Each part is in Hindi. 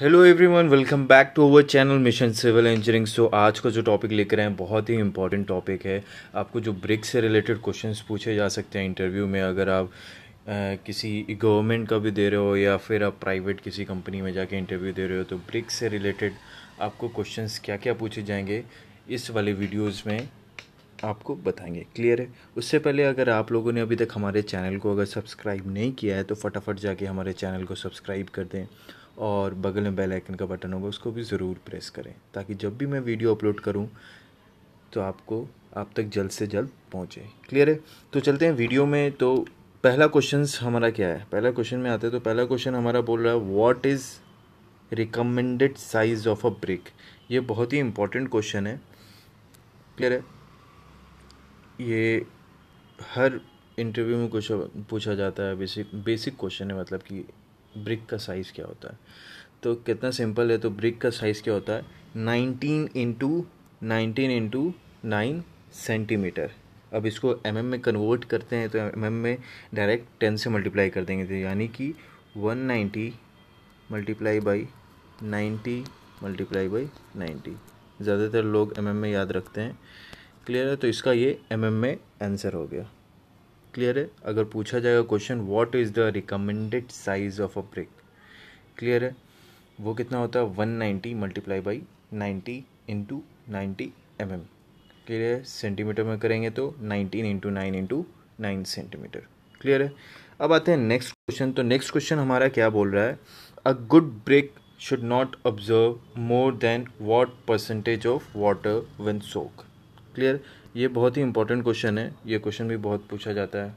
hello everyone welcome back to our channel mission civil engineering so आज का जो टॉपिक लेकर आए हैं बहुत ही इंपॉर्टेंट टॉपिक है आपको जो ब्रिक से रिलेटेड क्वेश्चंस पूछे जा सकते हैं इंटरव्यू में अगर आप आ, किसी गवर्नमेंट का भी दे रहे हो या फिर आप प्राइवेट किसी कंपनी में जाके इंटरव्यू दे रहे हो तो ब्रिक से रिलेटेड आपको क्वेश्चंस क्या क्या पूछे जाएंगे इस वाले वीडियोज़ में आपको बताएंगे क्लियर है उससे पहले अगर आप लोगों ने अभी तक हमारे चैनल को अगर सब्सक्राइब नहीं किया है तो फटाफट जाके हमारे चैनल को सब्सक्राइब कर दें और बगल में बेल आइकन का बटन होगा उसको भी ज़रूर प्रेस करें ताकि जब भी मैं वीडियो अपलोड करूँ तो आपको आप तक जल्द से जल्द पहुंचे क्लियर है तो चलते हैं वीडियो में तो पहला क्वेश्चन हमारा क्या है पहला क्वेश्चन में आते हैं तो पहला क्वेश्चन हमारा बोल रहा है what is recommended size of a brick ये बहुत ही इम्पॉर्टेंट क्वेश्चन है क्लियर है ये हर इंटरव्यू में कुछ पूछा जाता है बेसिक बेसिक क्वेश्चन है मतलब कि ब्रिक का साइज़ क्या होता है तो कितना सिंपल है तो ब्रिक का साइज़ क्या होता है nineteen into nineteen into nine centimeter अब इसको एम mm में कन्वर्ट करते हैं तो एम mm में डायरेक्ट टेन से मल्टीप्लाई कर देंगे तो यानी कि one ninety multiply by ninety multiply by ninety ज़्यादातर लोग एम mm में याद रखते हैं क्लियर है तो इसका ये एम mm में आंसर हो गया क्लियर है अगर पूछा जाएगा question what is the recommended size of a brick clear है वो कितना होता है one ninety multiply by ninety into ninety M M clear है सेंटीमीटर में करेंगे तो nineteen into nine into nine centimeter clear है अब आते हैं नेक्स्ट क्वेश्चन तो नेक्स्ट क्वेश्चन हमारा क्या बोल रहा है a good brick should not observe more than what percentage of water when soak clear ये बहुत ही इंपॉर्टेंट क्वेश्चन है ये क्वेश्चन भी बहुत पूछा जाता है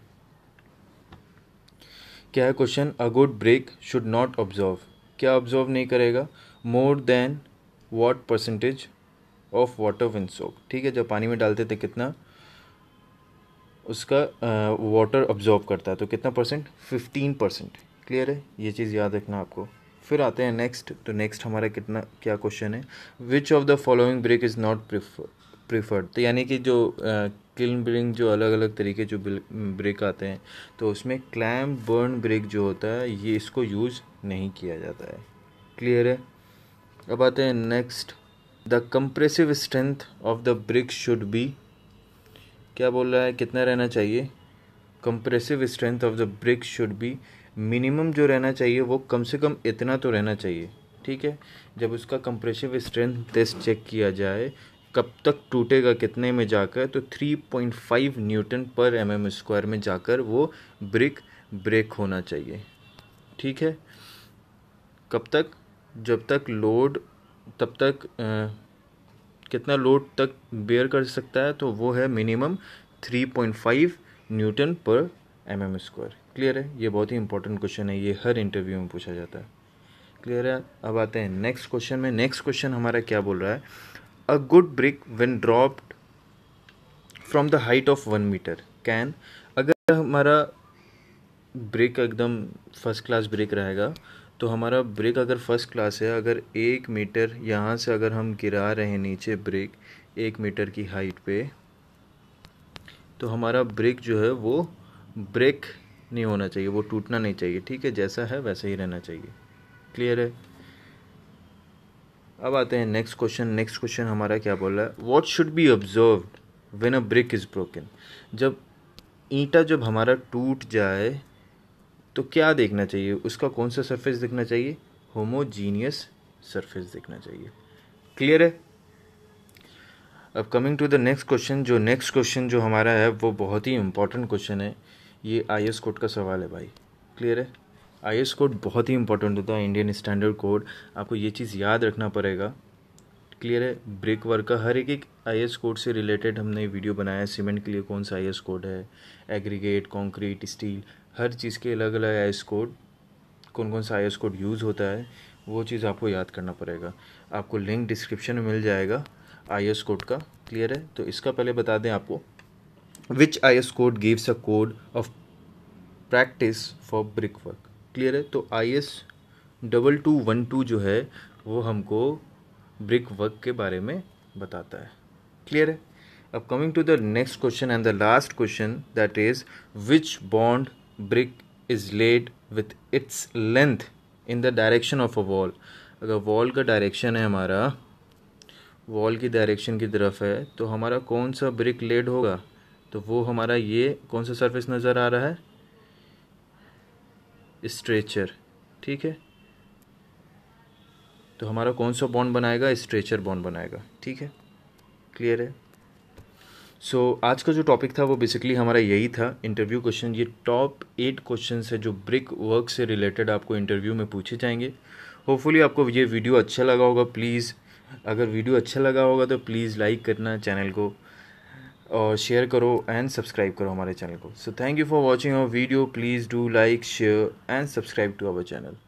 क्या है question a good brick should not observe क्या ऑब्जर्व नहीं करेगा more than what percentage of water when soak ठीक है जब पानी में डालते थे कितना उसका वाटर ऑब्जॉर्व करता है तो कितना परसेंट फिफ्टीन परसेंट क्लियर है ये चीज़ याद रखना आपको फिर आते हैं नेक्स्ट तो नेक्स्ट हमारा कितना क्या क्वेश्चन है which of the following brick is not preferred तो यानी कि जो किल्न ब्रिंग जो अलग अलग तरीके जो ब्रिक आते हैं तो उसमें क्लैम बर्न ब्रेक जो होता है ये इसको यूज़ नहीं किया जाता है क्लियर है अब आते हैं next the compressive strength of the brick should be क्या बोल रहा है कितना रहना चाहिए compressive strength of the brick should be minimum जो रहना चाहिए वो कम से कम इतना तो रहना चाहिए ठीक है जब उसका कंप्रेसिव स्ट्रेंथ टेस्ट चेक किया जाए कब तक टूटेगा कितने में जाकर तो 3.5 newton per M M square में जाकर वो ब्रिक ब्रेक होना चाहिए ठीक है कब तक जब तक लोड तब तक आ, कितना लोड तक बेयर कर सकता है तो वो है minimum 3.5 newton per M M square clear है ये बहुत ही इंपॉर्टेंट क्वेश्चन है ये हर इंटरव्यू में पूछा जाता है क्लियर है अब आते हैं नेक्स्ट क्वेश्चन में नेक्स्ट क्वेश्चन हमारा क्या बोल रहा है A good brick when dropped from the height of one meter can अगर हमारा ब्रेक एकदम फर्स्ट क्लास ब्रेक रहेगा तो हमारा ब्रेक अगर फर्स्ट क्लास है अगर एक मीटर यहाँ से अगर हम गिरा रहे हैं नीचे ब्रेक एक मीटर की हाइट पे तो हमारा ब्रेक जो है वो ब्रेक नहीं होना चाहिए वो टूटना नहीं चाहिए ठीक है जैसा है वैसा ही रहना चाहिए क्लियर है अब आते हैं नेक्स्ट क्वेश्चन नेक्स्ट क्वेश्चन हमारा क्या बोल रहा है what should be observe when a brick is broken जब ईंटा जब हमारा टूट जाए तो क्या देखना चाहिए उसका कौन सा सरफेस दिखना चाहिए होमोजीनियस सरफेस दिखना चाहिए क्लियर है अब coming to the next question जो नेक्स्ट क्वेश्चन जो हमारा है वो बहुत ही इंपॉर्टेंट क्वेश्चन है ये आई एस कोड का सवाल है भाई क्लियर है आई कोड बहुत ही इंपॉर्टेंट होता है इंडियन स्टैंडर्ड कोड आपको ये चीज़ याद रखना पड़ेगा क्लियर है ब्रेक वर्क का हर एक एक आई कोड से रिलेटेड हमने वीडियो बनाया सीमेंट के लिए कौन सा आई कोड है एग्रीगेट कंक्रीट स्टील हर चीज़ के अलग अलग आई कोड कौन कौन सा आई कोड यूज़ होता है वो चीज़ आपको याद करना पड़ेगा आपको लिंक डिस्क्रिप्शन में मिल जाएगा आई कोड का क्लियर है तो इसका पहले बता दें आपको which I code gives a code of practice for brick work clear है तो I S double two one two जो है वो हमको ब्रिक वर्क के बारे में बताता है क्लियर है अब coming to the next question and the last question that is which bond brick is laid with its length in the direction of a wall अगर वॉल का डायरेक्शन है हमारा वॉल की डायरेक्शन की तरफ है तो हमारा कौन सा ब्रिक लेड होगा तो वो हमारा ये कौन सा सरफेस नज़र आ रहा है स्ट्रेचर ठीक है तो हमारा कौन सा बॉन्ड बनाएगा स्ट्रेचर बॉन्ड बनाएगा ठीक है क्लियर है सो so, आज का जो टॉपिक था वो बेसिकली हमारा यही था इंटरव्यू क्वेश्चन ये टॉप एट क्वेश्चन है जो ब्रिक वर्क से रिलेटेड आपको इंटरव्यू में पूछे जाएंगे होपफुली आपको ये वीडियो अच्छा लगा होगा प्लीज़ अगर वीडियो अच्छा लगा होगा तो प्लीज़ लाइक करना चैनल को और शेयर करो एंड सब्सक्राइब करो हमारे चैनल को so thank you for watching our video please do like share and subscribe to our channel